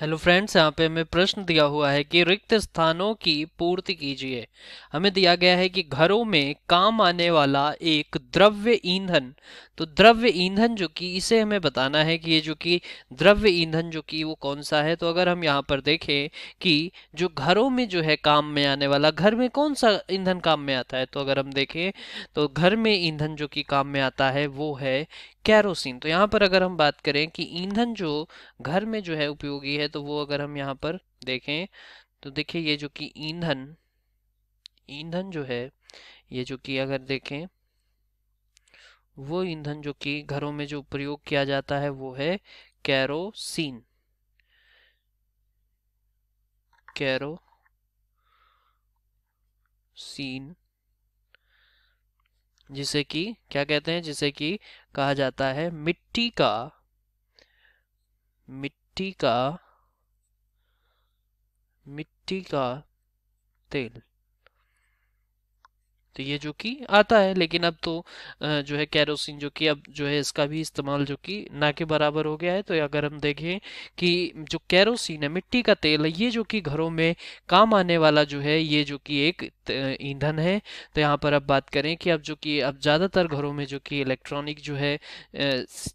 hello friends यहाँ पे हमें प्रश्न दिया हुआ है कि रिक्त स्थानों की पूर्ति कीजिए हमें दिया गया है कि घरों में काम आने वाला एक द्रव्य ईंधन तो द्रव्य ईंधन जो कि इसे हमें बताना है कि ये जो कि द्रव्य ईंधन जो कि वो कौन सा है तो अगर हम यहाँ पर देखें कि जो घरों में जो है काम में आने वाला घर में कौन सा ईंधन काम में आता है तो अगर हम देखें तो घर में ईंधन जो कि काम में आता है वो है कैरोसिन तो यहाँ पर अगर हम बात करें कि ईंधन जो घर में जो है उपयोगी है तो वो अगर हम यहाँ पर देखें तो देखिए ये जो कि ईंधन ईंधन जो है ये जो कि अगर देखें वो ईंधन जो कि घरों में जो प्रयोग किया जाता है वो है कैरोसिन कैरोसिन जिसे कि क्या कहते हैं जिसे कि कहा जाता है मिट्टी का मिट्टी का मिट्टी का तेल तो ये जो कि आता है लेकिन अब तो जो है कैरोसिन जो कि अब जो है इसका भी इस्तेमाल जो कि ना के बराबर हो गया है तो अगर हम देखें कि जो कैरोसिन है मिट्टी का तेल है ये जो कि घरों में काम आने वाला जो है ये जो कि एक ईंधन है तो यहाँ पर अब बात करें कि अब जो कि अब ज़्यादातर घरों में जो कि इलेक्ट्रॉनिक जो है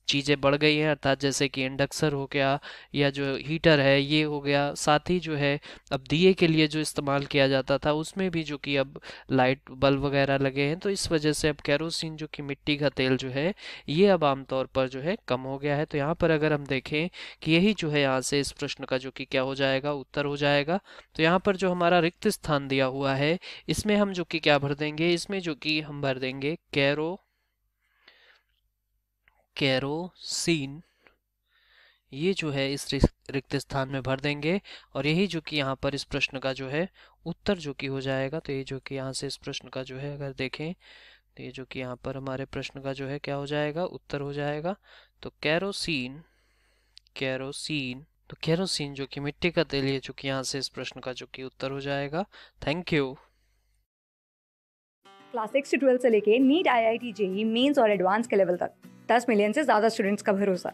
चीज़ें बढ़ गई हैं अर्थात जैसे कि इंडक्सर हो गया या जो हीटर है ये हो गया साथ ही जो है अब दिए के लिए जो इस्तेमाल किया जाता था उसमें भी जो कि अब लाइट बल्ब वगैरह लगे हैं तो इस वजह से अब कैरोसिन जो कि मिट्टी का तेल जो है ये अब आमतौर पर जो है कम हो गया है तो यहाँ पर अगर हम देखें कि यही जो है यहाँ से इस प्रश्न का जो कि क्या हो जाएगा उत्तर हो जाएगा तो यहाँ पर जो हमारा रिक्त स्थान दिया हुआ है इसमें हम जो कि क्या भर देंगे इसमें जो कि हम भर देंगे कैरो कैरोसिन ये जो है इस रिक्त स्थान में भर देंगे और यही जो कि यहाँ पर इस प्रश्न का जो है उत्तर जो कि हो जाएगा तो ये जो कि यहाँ से इस प्रश्न का जो है अगर देखें तो ये जो कि यहाँ पर हमारे प्रश्न का जो है क्या हो जाएगा उत्तर हो जाएगा तो कैरोसिन कैरोसिन तो कैरोसिन जो कि मिट्टी का तेल ये जो कि यहाँ से इस प्रश्न का जो कि उत्तर हो जाएगा थैंक यू क्लास सिक्स से ट्वेल्थ से लेके NEET I I T JEE mains और एडवांस के लेवल तक दस मिलियन से ज़्यादा स्टूडेंट्स का भरोसा